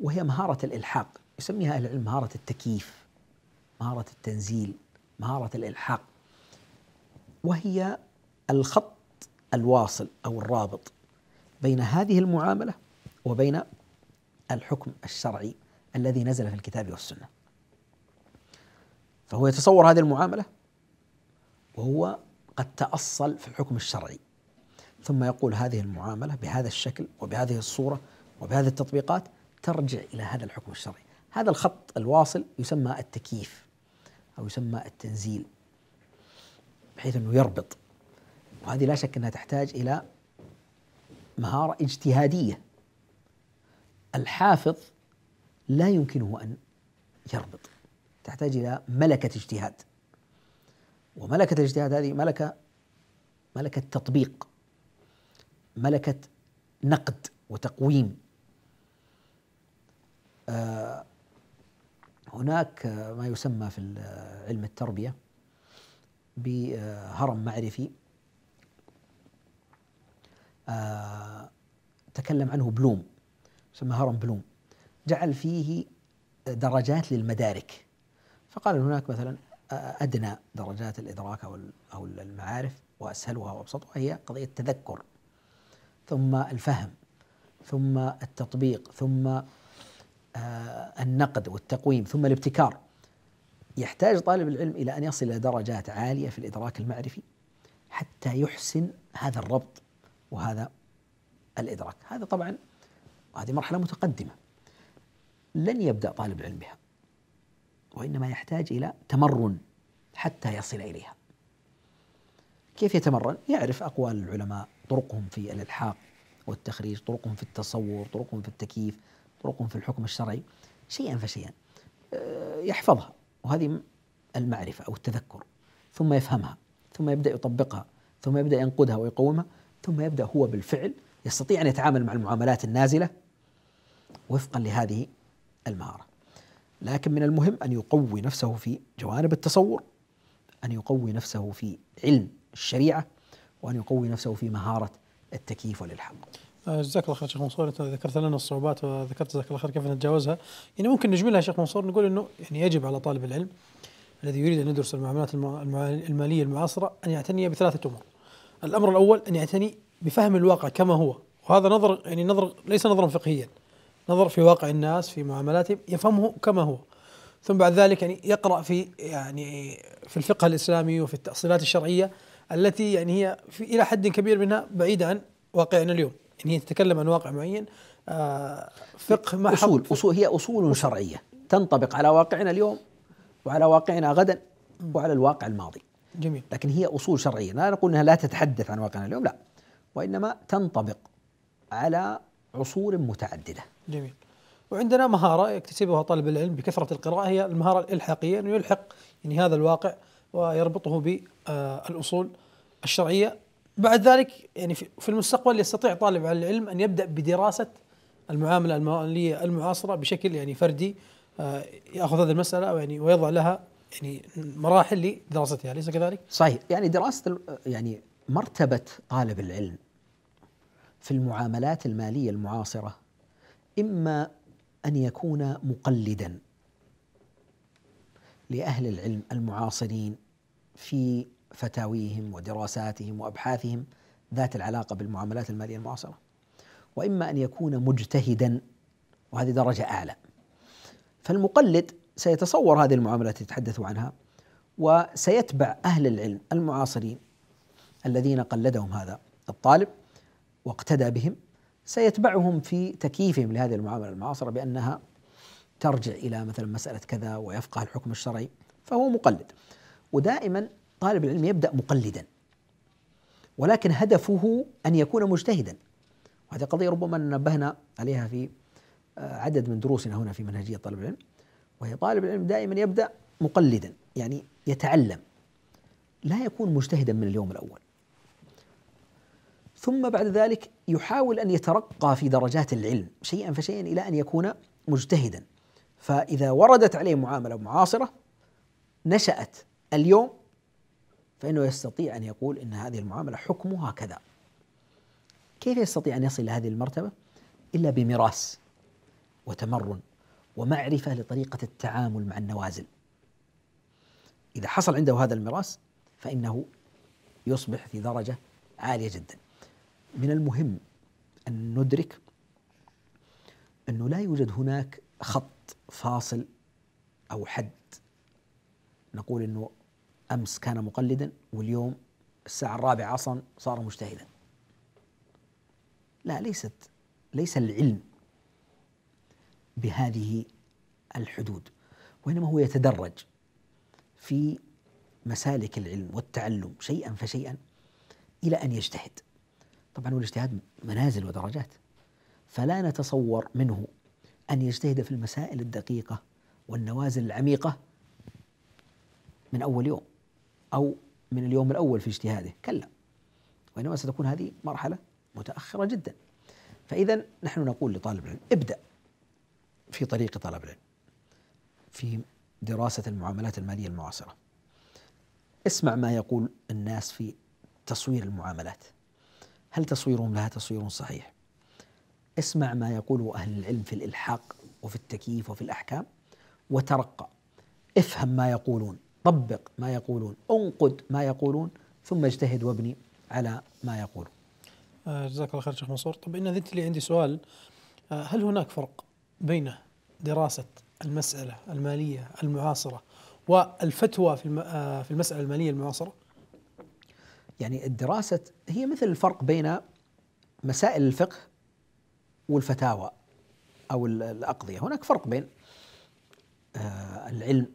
[SPEAKER 2] وهي مهارة الإلحاق يسميها أهل العلم مهارة التكييف مهارة التنزيل مهارة الإلحاق وهي الخط الواصل أو الرابط بين هذه المعامله وبين الحكم الشرعي الذي نزل في الكتاب والسنه. فهو يتصور هذه المعامله وهو قد تاصل في الحكم الشرعي ثم يقول هذه المعامله بهذا الشكل وبهذه الصوره وبهذه التطبيقات ترجع الى هذا الحكم الشرعي. هذا الخط الواصل يسمى التكييف او يسمى التنزيل بحيث انه يربط وهذه لا شك انها تحتاج الى مهارة اجتهادية الحافظ لا يمكنه أن يربط تحتاج إلى ملكة اجتهاد وملكة الاجتهاد هذه ملكة ملكة تطبيق ملكة نقد وتقويم آه، هناك ما يسمى في علم التربية بهرم معرفي آه، تكلم عنه بلوم سمى هرم بلوم جعل فيه درجات للمدارك فقال هناك مثلا آه، أدنى درجات الإدراك أو المعارف وأسهلها وأبسطها هي قضية التذكر ثم الفهم ثم التطبيق ثم آه، النقد والتقويم ثم الابتكار يحتاج طالب العلم إلى أن يصل إلى درجات عالية في الإدراك المعرفي حتى يحسن هذا الربط وهذا الإدراك هذا طبعا هذه مرحلة متقدمة لن يبدأ طالب العلم بها وإنما يحتاج إلى تمرن حتى يصل إليها كيف يتمرن؟ يعرف أقوال العلماء طرقهم في الإلحاق والتخريج طرقهم في التصور طرقهم في التكييف طرقهم في الحكم الشرعي شيئا فشيئا آه، يحفظها وهذه المعرفة أو التذكر ثم يفهمها ثم يبدأ يطبقها ثم يبدأ ينقدها ويقومها ثم يبدا هو بالفعل يستطيع ان يتعامل مع المعاملات النازله وفقا لهذه المهاره. لكن من المهم ان يقوي نفسه في جوانب التصور ان يقوي نفسه في علم الشريعه وان يقوي نفسه في مهاره التكييف والالحاق.
[SPEAKER 1] آه، جزاك الله خير شيخ منصور انت ذكرت لنا الصعوبات وذكرت جزاك الله خير كيف نتجاوزها يعني ممكن نجملها شيخ منصور نقول انه يعني يجب على طالب العلم الذي يريد ان يدرس المعاملات الماليه المعاصره ان يعتني بثلاثه امور الامر الاول ان يعتني بفهم الواقع كما هو وهذا نظر يعني نظر ليس نظرا فقهيا نظر في واقع الناس في معاملاتهم يفهمه كما هو ثم بعد ذلك يعني يقرا في يعني في الفقه الاسلامي وفي التاصيلات الشرعيه التي يعني هي في الى حد كبير منها بعيده عن واقعنا اليوم يعني هي تتكلم عن واقع معين آه،
[SPEAKER 2] فقه ما اصول اصول هي اصول شرعيه تنطبق على واقعنا اليوم وعلى واقعنا غدا وعلى الواقع الماضي جميل لكن هي أصول شرعية لا نقول أنها لا تتحدث عن واقعنا اليوم لا وإنما تنطبق على عصور متعددة جميل
[SPEAKER 1] وعندنا مهارة يكتسبها طالب
[SPEAKER 2] العلم بكثرة القراءة هي المهارة الإلحاقية أنه يلحق
[SPEAKER 1] يعني هذا الواقع ويربطه بالأصول الشرعية بعد ذلك يعني في المستقبل يستطيع طالب العلم أن يبدأ بدراسة المعاملة المالية المعاصرة بشكل يعني فردي آه، يأخذ هذه المسألة يعني ويضع لها يعني
[SPEAKER 2] مراحل لدراستها اليس كذلك؟ صحيح يعني دراسه يعني مرتبه طالب العلم في المعاملات الماليه المعاصره اما ان يكون مقلدا لاهل العلم المعاصرين في فتاويهم ودراساتهم وابحاثهم ذات العلاقه بالمعاملات الماليه المعاصره واما ان يكون مجتهدا وهذه درجه اعلى فالمقلد سيتصور هذه المعاملات تحدثوا عنها وسيتبع أهل العلم المعاصرين الذين قلدهم هذا الطالب واقتدى بهم سيتبعهم في تكييفهم لهذه المعاملة المعاصرة بأنها ترجع إلى مثلا مسألة كذا ويفقه الحكم الشرعي فهو مقلد ودائما طالب العلم يبدأ مقلدا ولكن هدفه أن يكون مجتهدا وهذه قضية ربما نبهنا عليها في آه، عدد من دروسنا هنا في منهجية طالب العلم وهي طالب العلم دائما يبدأ مقلدا يعني يتعلم لا يكون مجتهدا من اليوم الأول ثم بعد ذلك يحاول أن يترقى في درجات العلم شيئا فشيئا إلى أن يكون مجتهدا فإذا وردت عليه معاملة معاصرة نشأت اليوم فإنه يستطيع أن يقول إن هذه المعاملة حكمها كذا كيف يستطيع أن يصل إلى هذه المرتبة إلا بمراس وتمرن ومعرفة لطريقة التعامل مع النوازل إذا حصل عنده هذا المراس فإنه يصبح في درجة عالية جدا من المهم أن ندرك أنه لا يوجد هناك خط فاصل أو حد نقول أنه أمس كان مقلدا واليوم الساعة الرابعة عصرا صار مجتهدا لا ليست ليس العلم بهذه الحدود وإنما هو يتدرج في مسالك العلم والتعلم شيئا فشيئا إلى أن يجتهد طبعا والاجتهاد منازل ودرجات فلا نتصور منه أن يجتهد في المسائل الدقيقة والنوازل العميقة من أول يوم أو من اليوم الأول في اجتهاده كلا وإنما ستكون هذه مرحلة متأخرة جدا فإذا نحن نقول لطالب العلم ابدأ في طريق طلب العلم في دراسة المعاملات المالية المعاصرة اسمع ما يقول الناس في تصوير المعاملات هل تصويرهم لها تصوير صحيح اسمع ما يقوله أهل العلم في الإلحاق وفي التكييف وفي الأحكام وترقى افهم ما يقولون طبق ما يقولون انقد ما يقولون ثم اجتهد وابني على ما يقولون
[SPEAKER 1] آه، جزاك الله خير شيخ منصور طب إن ذنت لي عندي سؤال آه، هل هناك فرق بين دراسة المسألة المالية المعاصرة والفتوى
[SPEAKER 2] في آه، في المسألة المالية المعاصرة؟ يعني الدراسة هي مثل الفرق بين مسائل الفقه والفتاوى أو الأقضية هناك فرق بين آه، العلم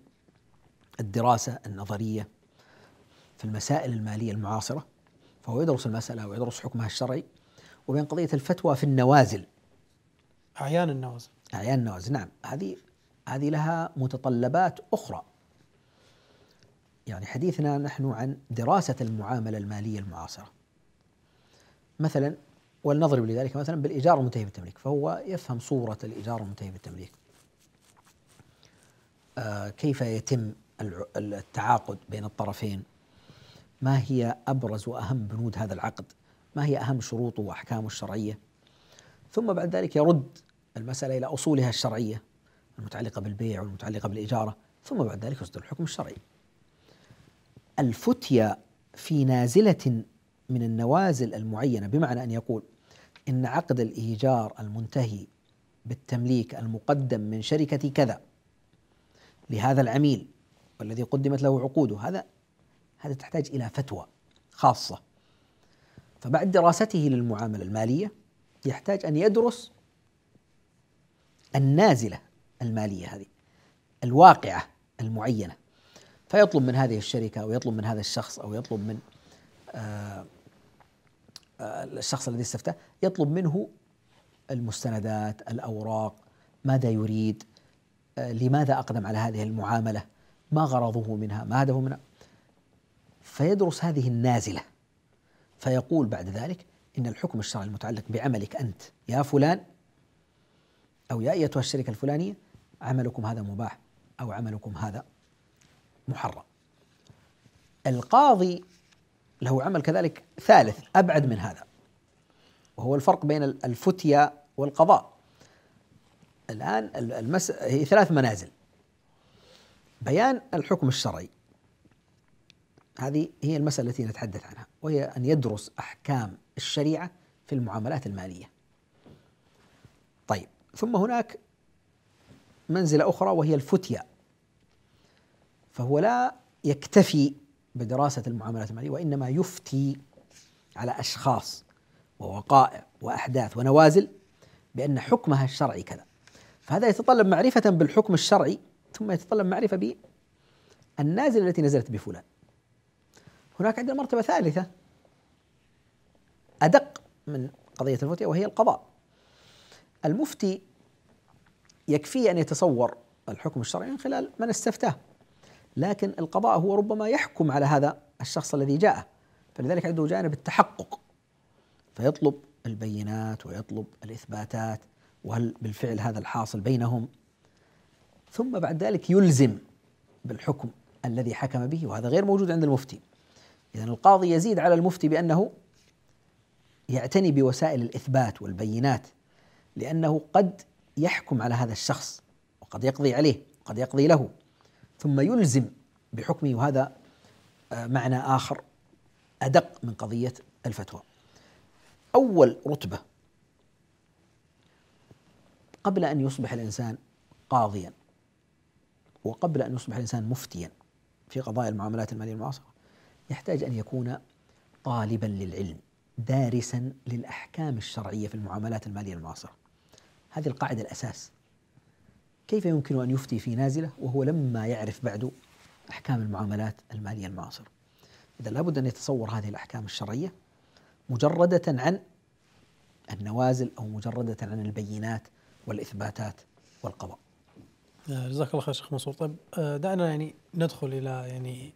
[SPEAKER 2] الدراسة النظرية في المسائل المالية المعاصرة فهو يدرس المسألة ويدرس حكمها الشرعي وبين قضية الفتوى في النوازل أعيان النوازل أعيان يعني النوازل نعم هذه هذه لها متطلبات أخرى يعني حديثنا نحن عن دراسة المعاملة المالية المعاصرة مثلا ولنضرب لذلك مثلا بالإيجار المنتهي بالتمليك فهو يفهم صورة الإيجار المنتهي بالتمليك آه كيف يتم التعاقد بين الطرفين ما هي أبرز وأهم بنود هذا العقد ما هي أهم شروطه وأحكامه الشرعية ثم بعد ذلك يرد المسألة إلى أصولها الشرعية المتعلقة بالبيع والمتعلقة بالإجارة ثم بعد ذلك يصدر الحكم الشرعي الفتيا في نازلة من النوازل المعينة بمعنى أن يقول إن عقد الإيجار المنتهي بالتمليك المقدم من شركة كذا لهذا العميل والذي قدمت له عقوده هذا هذا تحتاج إلى فتوى خاصة فبعد دراسته للمعاملة المالية يحتاج أن يدرس النازله الماليه هذه الواقعه المعينه فيطلب من هذه الشركه او يطلب من هذا الشخص او يطلب من آه، آه، الشخص الذي استفتاه يطلب منه المستندات الاوراق ماذا يريد آه، لماذا اقدم على هذه المعامله ما غرضه منها ما هدفه منها فيدرس هذه النازله فيقول بعد ذلك ان الحكم الشرعي المتعلق بعملك انت يا فلان أو يا أيتها الشركة الفلانية عملكم هذا مباح أو عملكم هذا محرم القاضي له عمل كذلك ثالث أبعد من هذا وهو الفرق بين الفتية والقضاء الآن المس... هي ثلاث منازل بيان الحكم الشرعي هذه هي المسألة التي نتحدث عنها وهي أن يدرس أحكام الشريعة في المعاملات المالية طيب ثم هناك منزلة أخرى وهي الفتية فهو لا يكتفي بدراسة المعاملات المالية وإنما يفتي على أشخاص ووقائع وأحداث ونوازل بأن حكمها الشرعي كذا فهذا يتطلب معرفة بالحكم الشرعي ثم يتطلب معرفة بالنازلة التي نزلت بفلان هناك عندنا مرتبة ثالثة أدق من قضية الفتية وهي القضاء المفتي يكفيه أن يتصور الحكم الشرعي من خلال من استفتاه لكن القضاء هو ربما يحكم على هذا الشخص الذي جاءه فلذلك عنده جانب التحقق فيطلب البينات ويطلب الإثباتات وهل بالفعل هذا الحاصل بينهم ثم بعد ذلك يلزم بالحكم الذي حكم به وهذا غير موجود عند المفتي إذا القاضي يزيد على المفتي بأنه يعتني بوسائل الإثبات والبينات لأنه قد يحكم على هذا الشخص وقد يقضي عليه وقد يقضي له ثم يلزم بحكمه وهذا آه، معنى آخر أدق من قضية الفتوى أول رتبة قبل أن يصبح الإنسان قاضيا وقبل أن يصبح الإنسان مفتيا في قضايا المعاملات المالية المعاصرة يحتاج أن يكون طالبا للعلم دارسا للأحكام الشرعية في المعاملات المالية المعاصرة هذه القاعدة الأساس كيف يمكن أن يفتي في نازلة وهو لما يعرف بعد أحكام المعاملات المالية المعاصرة إذا لابد أن يتصور هذه الأحكام الشرعية مجردة عن النوازل أو مجردة عن البينات والإثباتات والقضاء
[SPEAKER 1] آه، جزاك الله خير شيخ منصور طيب آه، دعنا يعني ندخل إلى يعني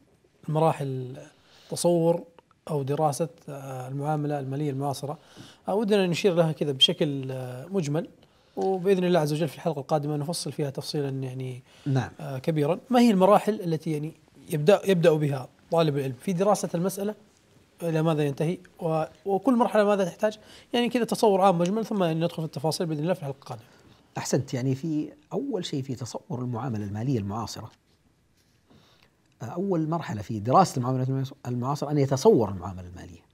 [SPEAKER 1] مراحل تصور أو دراسة آه، المعاملة المالية المعاصرة أودنا أن نشير لها كذا بشكل مجمل وباذن الله عز وجل في الحلقه القادمه نفصل فيها تفصيلا يعني نعم. آه كبيرا ما هي المراحل التي يعني يبدا يبدا بها طالب العلم في دراسه المساله الى ماذا ينتهي وكل مرحله ماذا تحتاج يعني كذا تصور عام مجمل ثم يعني ندخل في التفاصيل باذن الله في الحلقه القادمه
[SPEAKER 2] احسنت يعني في اول شيء في تصور المعامله الماليه المعاصره آه، اول مرحله في دراسه المعامله المعاصره ان يتصور المعامله الماليه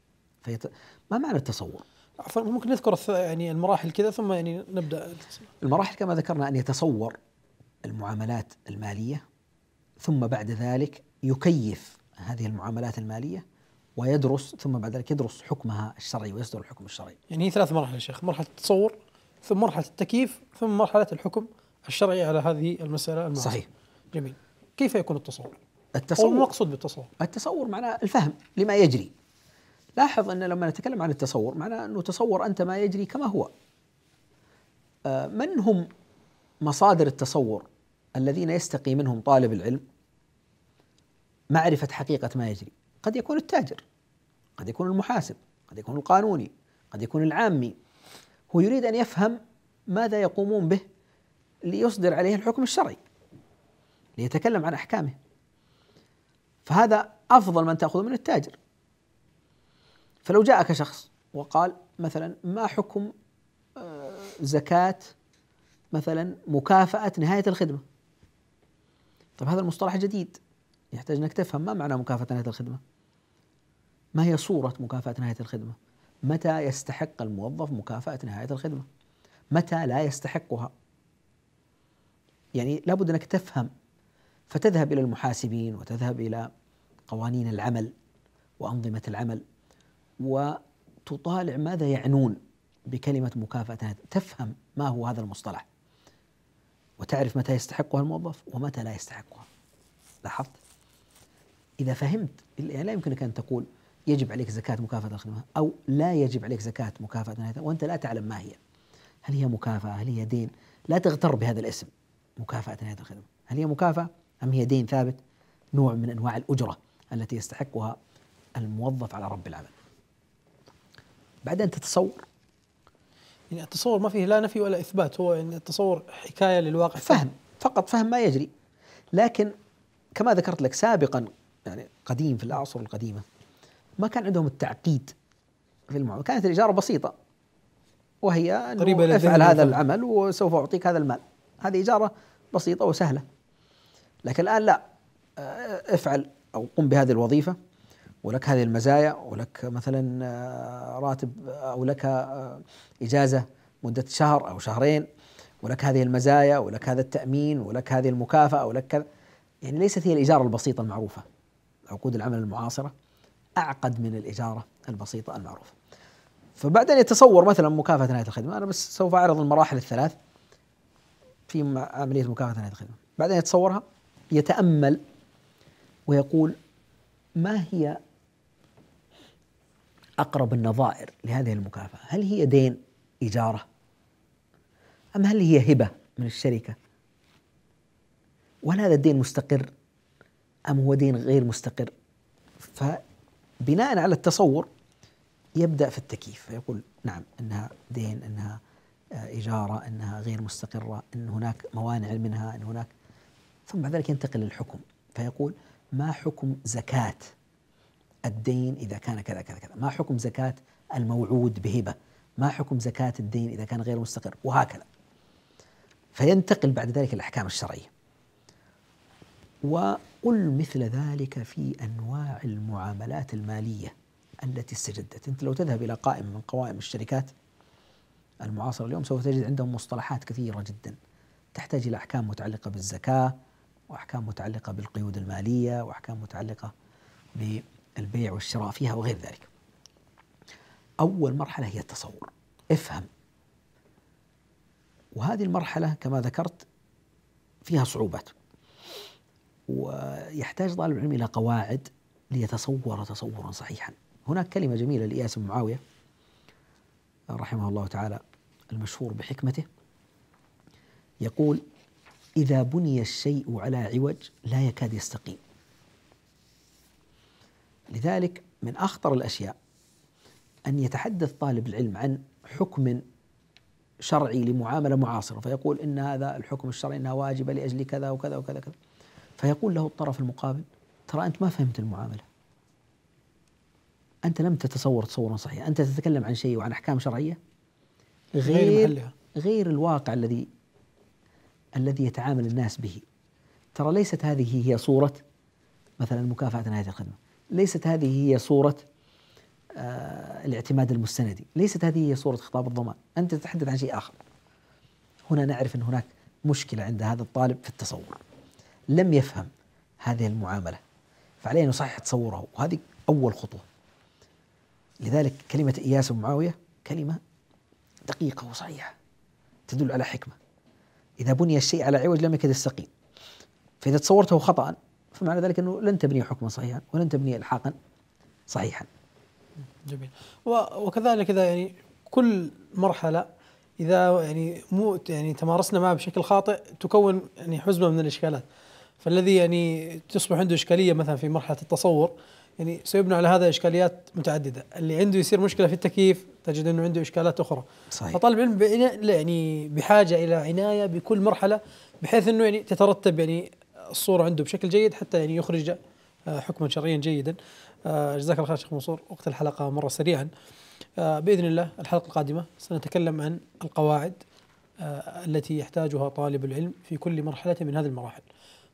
[SPEAKER 2] فيت... ما معنى التصور عفوا ممكن نذكر
[SPEAKER 1] يعني المراحل كذا ثم يعني نبدا
[SPEAKER 2] المراحل كما ذكرنا ان يتصور المعاملات الماليه ثم بعد ذلك يكيف هذه المعاملات الماليه ويدرس ثم بعد ذلك يدرس حكمها الشرعي ويصدر الحكم الشرعي.
[SPEAKER 1] يعني هي ثلاث مراحل يا شيخ، مرحله التصور ثم مرحله التكييف ثم مرحله الحكم الشرعي على هذه المساله المعروفة. صحيح. جميل. كيف يكون التصور؟ التصور المقصود
[SPEAKER 2] بالتصور؟ التصور معناه الفهم لما يجري لاحظ أن لما نتكلم عن التصور معناه أنه تصور أنت ما يجري كما هو آه، من هم مصادر التصور الذين يستقي منهم طالب العلم معرفة حقيقة ما يجري قد يكون التاجر قد يكون المحاسب قد يكون القانوني قد يكون العامي هو يريد أن يفهم ماذا يقومون به ليصدر عليه الحكم الشرعي ليتكلم عن أحكامه فهذا أفضل من تاخذه من التاجر فلو جاءك شخص وقال مثلا ما حكم آه، زكاة مثلا مكافأة نهاية الخدمة طيب هذا المصطلح جديد يحتاج أنك تفهم ما معنى مكافأة نهاية الخدمة ما هي صورة مكافأة نهاية الخدمة متى يستحق الموظف مكافأة نهاية الخدمة متى لا يستحقها يعني لابد أنك تفهم فتذهب إلى المحاسبين وتذهب إلى قوانين العمل وأنظمة العمل وتطالع ماذا يعنون بكلمة مكافأة تفهم ما هو هذا المصطلح وتعرف متى يستحقها الموظف ومتى لا يستحقها لاحظت؟ إذا فهمت يعني لا يمكنك أن تقول يجب عليك زكاة مكافأة الخدمة أو لا يجب عليك زكاة مكافأة نهاية وأنت لا تعلم ما هي هل هي مكافأة هل هي دين لا تغتر بهذا الاسم مكافأة نهاية الخدمة هل هي مكافأة أم هي دين ثابت نوع من أنواع الأجرة التي يستحقها الموظف على رب العمل بعدين تتصور يعني التصور ما فيه لا نفي ولا اثبات هو يعني التصور حكايه للواقع فهم فقط فهم ما يجري لكن كما ذكرت لك سابقا يعني قديم في الاعصر القديمه ما كان عندهم التعقيد في المعامله كانت الاجاره بسيطه وهي قريبة افعل هذا العمل وسوف اعطيك هذا المال هذه اجاره بسيطه وسهله لكن الان لا آه، افعل او قم بهذه الوظيفه ولك هذه المزايا ولك مثلا آه، راتب او لك آه، اجازه مده شهر او شهرين ولك هذه المزايا ولك هذا التامين ولك هذه المكافاه ولك كذا يعني ليست هي الاجاره البسيطه المعروفه عقود العمل المعاصره اعقد من الاجاره البسيطه المعروفه فبعد ان يتصور مثلا مكافاه نهايه الخدمه انا بس سوف اعرض المراحل الثلاث في عمليه مكافاه نهايه الخدمه بعد ان يتصورها يتامل ويقول ما هي أقرب النظائر لهذه المكافأة هل هي دين إجارة أم هل هي هبة من الشركة وهل هذا الدين مستقر أم هو دين غير مستقر فبناء على التصور يبدأ في التكييف فيقول نعم أنها دين أنها إجارة آه، أنها غير مستقرة أن هناك موانع منها أن هناك ثم بعد ذلك ينتقل للحكم فيقول ما حكم زكاة الدين إذا كان كذا كذا كذا ما حكم زكاة الموعود بهبة ما حكم زكاة الدين إذا كان غير مستقر وهكذا فينتقل بعد ذلك الأحكام الشرعية وقل مثل ذلك في أنواع المعاملات المالية التي استجدت أنت لو تذهب إلى قائمة من قوائم الشركات المعاصرة اليوم سوف تجد عندهم مصطلحات كثيرة جدا تحتاج إلى أحكام متعلقة بالزكاة وأحكام متعلقة بالقيود المالية وأحكام متعلقة البيع والشراء فيها وغير ذلك أول مرحلة هي التصور افهم وهذه المرحلة كما ذكرت فيها صعوبات ويحتاج طالب العلم إلى قواعد ليتصور تصورا صحيحا هناك كلمة جميلة لإياس بن معاوية رحمه الله تعالى المشهور بحكمته يقول إذا بني الشيء على عوج لا يكاد يستقيم لذلك من اخطر الاشياء ان يتحدث طالب العلم عن حكم شرعي لمعامله معاصره فيقول ان هذا الحكم الشرعي انها واجبه لاجل كذا وكذا وكذا كذا فيقول له الطرف المقابل ترى انت ما فهمت المعامله انت لم تتصور تصورا صحيحا انت تتكلم عن شيء وعن احكام شرعيه غير غير الواقع الذي الذي يتعامل الناس به ترى ليست هذه هي صوره مثلا مكافاه نهايه الخدمه ليست هذه هي صورة آه، الاعتماد المستندي ليست هذه هي صورة خطاب الضمان أنت تتحدث عن شيء آخر هنا نعرف أن هناك مشكلة عند هذا الطالب في التصور لم يفهم هذه المعاملة فعليه أن يصحح تصوره وهذه أول خطوة لذلك كلمة إياس ومعاوية كلمة دقيقة وصحيحة تدل على حكمة إذا بني الشيء على عوج لم يكد يستقيم فإذا تصورته خطأ فمعنى ذلك أنه لن تبني حكما صحيحا ولن تبني إلحاقا صحيحا
[SPEAKER 1] جميل وكذلك إذا يعني كل مرحلة إذا يعني مو يعني تمارسنا معها بشكل خاطئ تكون يعني حزمة من الإشكالات فالذي يعني تصبح عنده إشكالية مثلا في مرحلة التصور يعني سيبنى على هذا اشكاليات متعدده، اللي عنده يصير مشكله في التكييف تجد انه عنده اشكالات اخرى. صحيح. فطالب العلم يعني بحاجه الى عنايه بكل مرحله بحيث انه يعني تترتب يعني الصوره عنده بشكل جيد حتى يعني يخرج آه، حكما شرعيا جيدا آه، جزاك الله خير شيخ منصور وقت الحلقه مره سريعا آه، باذن الله الحلقه القادمه سنتكلم عن القواعد التي يحتاجها طالب العلم في كل مرحله من هذه المراحل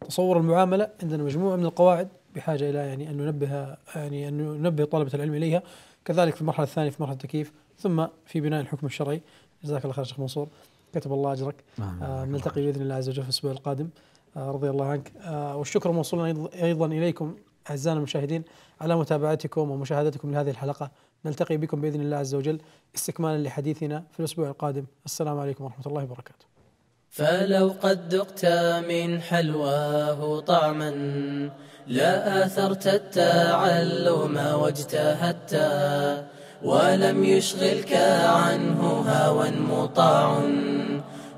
[SPEAKER 1] تصور المعامله عندنا مجموعه من القواعد بحاجه الى يعني ان ننبه يعني ان ننبه طلبه العلم اليها كذلك في المرحله الثانيه في مرحله التكييف ثم في بناء الحكم الشرعي جزاك الله خير شيخ منصور كتب الله اجرك نعم، نعم. نلتقي باذن الله عز وجل في الاسبوع القادم آه، رضي الله عنك آه، والشكر موصول أيضا إليكم أعزائنا المشاهدين على متابعتكم ومشاهدتكم لهذه الحلقة نلتقي بكم بإذن الله عز وجل استكمالا لحديثنا في الأسبوع القادم السلام عليكم ورحمة الله وبركاته فلو قد ذقت من حلواه طعما لا آثرت
[SPEAKER 2] التعلم واجتهدت ولم يشغلك عنه هوى مطاع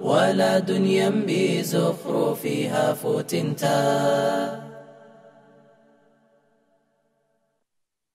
[SPEAKER 2] ولا دنيا بزخرفها فتنتا